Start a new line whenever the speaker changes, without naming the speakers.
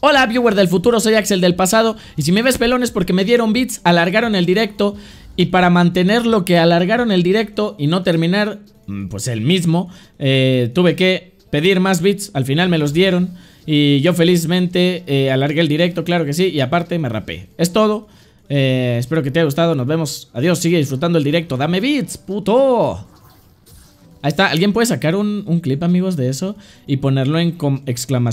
Hola viewer del futuro, soy Axel del pasado Y si me ves pelones porque me dieron bits, alargaron el directo Y para mantener lo que alargaron el directo y no terminar, mm, pues el mismo eh, Tuve que pedir más bits, al final me los dieron Y yo felizmente eh, alargué el directo, claro que sí Y aparte me rapé, es todo eh, Espero que te haya gustado, nos vemos Adiós, sigue disfrutando el directo, dame bits, puto Ahí está, alguien puede sacar un, clip, amigos, de eso y ponerlo en exclamación.